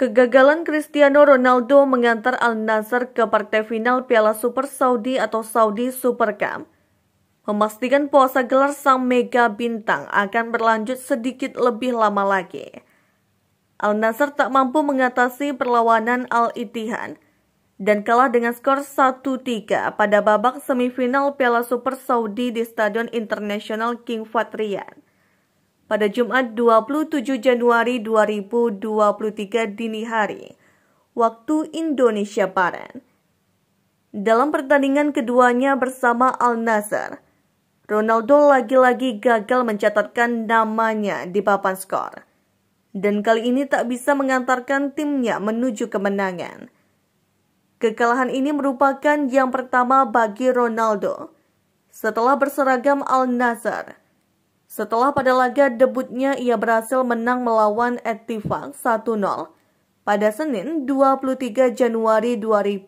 Kegagalan Cristiano Ronaldo mengantar al nassr ke partai final Piala Super Saudi atau Saudi Super Cup memastikan puasa gelar sang mega bintang akan berlanjut sedikit lebih lama lagi. al nassr tak mampu mengatasi perlawanan Al-Ittihad dan kalah dengan skor 1-3 pada babak semifinal Piala Super Saudi di Stadion Internasional King Fahd pada Jumat 27 Januari 2023 dini hari, waktu Indonesia Barat. Dalam pertandingan keduanya bersama Al Nassr, Ronaldo lagi-lagi gagal mencatatkan namanya di papan skor. Dan kali ini tak bisa mengantarkan timnya menuju kemenangan. Kekalahan ini merupakan yang pertama bagi Ronaldo setelah berseragam Al Nassr setelah pada laga debutnya ia berhasil menang melawan Etifak 1-0 pada Senin 23 Januari 2023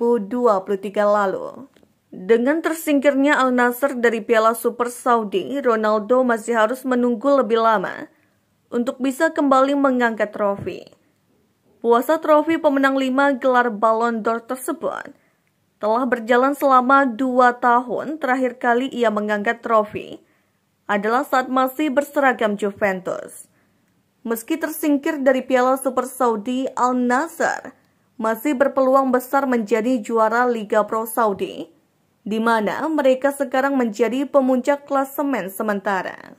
lalu. Dengan tersingkirnya Al Nassr dari Piala Super Saudi, Ronaldo masih harus menunggu lebih lama untuk bisa kembali mengangkat trofi. Puasa trofi pemenang 5 gelar Ballon d'Or tersebut telah berjalan selama 2 tahun terakhir kali ia mengangkat trofi adalah saat masih berseragam Juventus. Meski tersingkir dari Piala Super Saudi Al Nassr, masih berpeluang besar menjadi juara Liga Pro Saudi, di mana mereka sekarang menjadi pemuncak klasemen sementara.